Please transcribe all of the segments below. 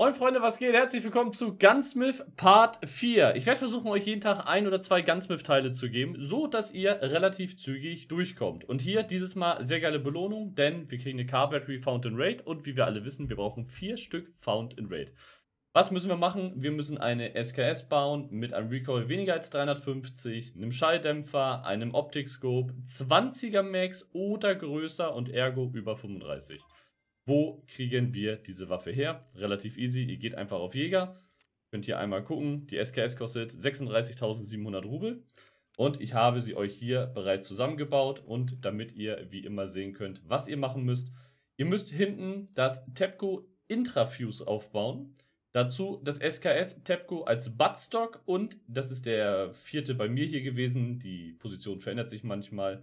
Moin Freunde, was geht? Herzlich willkommen zu Gunsmith Part 4. Ich werde versuchen, euch jeden Tag ein oder zwei Gunsmith-Teile zu geben, so dass ihr relativ zügig durchkommt. Und hier dieses Mal sehr geile Belohnung, denn wir kriegen eine Car Battery Found in Raid und wie wir alle wissen, wir brauchen vier Stück Found in Raid. Was müssen wir machen? Wir müssen eine SKS bauen mit einem Recoil weniger als 350, einem Schalldämpfer, einem Opticscope, 20er Max oder größer und ergo über 35. Wo kriegen wir diese Waffe her? Relativ easy, ihr geht einfach auf Jäger, könnt hier einmal gucken, die SKS kostet 36.700 Rubel und ich habe sie euch hier bereits zusammengebaut und damit ihr wie immer sehen könnt, was ihr machen müsst. Ihr müsst hinten das TEPCO Intrafuse aufbauen, dazu das SKS TEPCO als Buttstock und das ist der vierte bei mir hier gewesen, die Position verändert sich manchmal,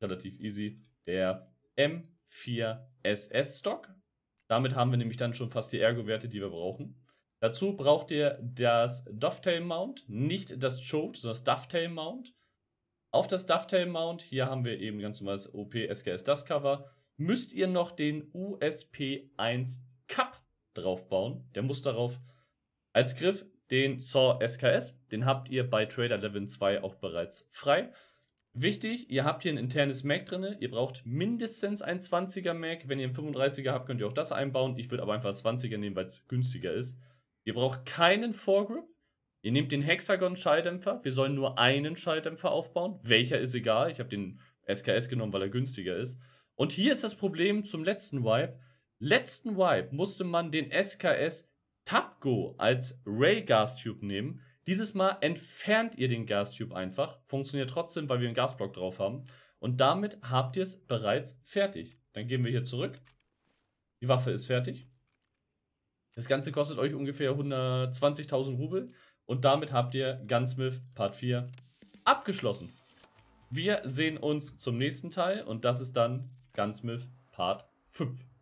relativ easy, der M 4SS-Stock. Damit haben wir nämlich dann schon fast die Ergo-Werte, die wir brauchen. Dazu braucht ihr das Dovetail Mount, nicht das Chode, sondern das Dovetail Mount. Auf das Dovetail Mount, hier haben wir eben ganz normales OP SKS Das Cover, müsst ihr noch den USP1 Cup draufbauen. Der muss darauf als Griff den Saw SKS, den habt ihr bei Trader Level 2 auch bereits frei. Wichtig, ihr habt hier ein internes Mac drin, ihr braucht mindestens ein 20er Mac. Wenn ihr einen 35er habt, könnt ihr auch das einbauen. Ich würde aber einfach das 20er nehmen, weil es günstiger ist. Ihr braucht keinen Foregrip. Ihr nehmt den Hexagon-Schalldämpfer. Wir sollen nur einen Schalldämpfer aufbauen. Welcher ist egal. Ich habe den SKS genommen, weil er günstiger ist. Und hier ist das Problem zum letzten Wipe. Letzten Wipe musste man den SKS Tapgo als Ray Gas Tube nehmen. Dieses Mal entfernt ihr den Gastube einfach, funktioniert trotzdem, weil wir einen Gasblock drauf haben. Und damit habt ihr es bereits fertig. Dann gehen wir hier zurück. Die Waffe ist fertig. Das Ganze kostet euch ungefähr 120.000 Rubel. Und damit habt ihr Gunsmith Part 4 abgeschlossen. Wir sehen uns zum nächsten Teil und das ist dann Gunsmith Part 5.